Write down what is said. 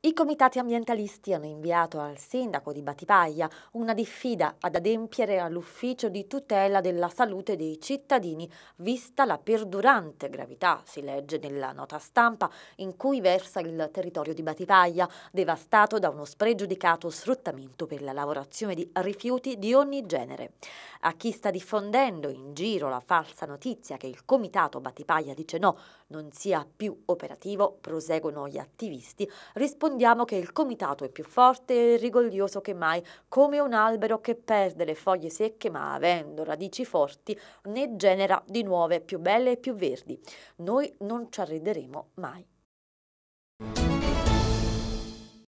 I comitati ambientalisti hanno inviato al sindaco di Batipaglia una diffida ad adempiere all'ufficio di tutela della salute dei cittadini, vista la perdurante gravità, si legge nella nota stampa, in cui versa il territorio di Batipaglia, devastato da uno spregiudicato sfruttamento per la lavorazione di rifiuti di ogni genere. A chi sta diffondendo in giro la falsa notizia che il comitato Batipaglia dice no, non sia più operativo, proseguono gli attivisti, rispondono rispondiamo che il comitato è più forte e rigoglioso che mai, come un albero che perde le foglie secche ma avendo radici forti ne genera di nuove più belle e più verdi. Noi non ci arrederemo mai.